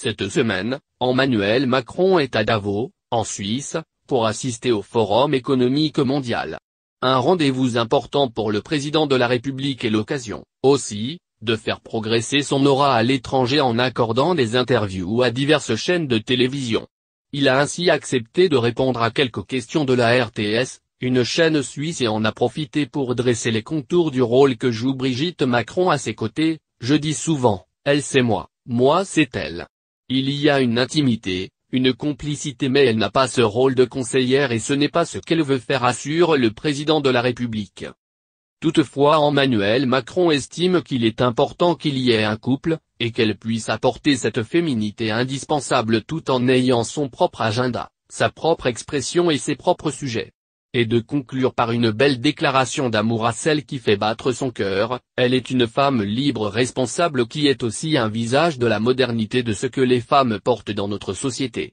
Cette semaine, Emmanuel Macron est à Davos, en Suisse, pour assister au Forum économique mondial. Un rendez-vous important pour le président de la République et l'occasion, aussi, de faire progresser son aura à l'étranger en accordant des interviews à diverses chaînes de télévision. Il a ainsi accepté de répondre à quelques questions de la RTS, une chaîne suisse et en a profité pour dresser les contours du rôle que joue Brigitte Macron à ses côtés, je dis souvent, elle c'est moi, moi c'est elle. Il y a une intimité, une complicité mais elle n'a pas ce rôle de conseillère et ce n'est pas ce qu'elle veut faire assure le président de la République. Toutefois Emmanuel Macron estime qu'il est important qu'il y ait un couple, et qu'elle puisse apporter cette féminité indispensable tout en ayant son propre agenda, sa propre expression et ses propres sujets et de conclure par une belle déclaration d'amour à celle qui fait battre son cœur, elle est une femme libre responsable qui est aussi un visage de la modernité de ce que les femmes portent dans notre société.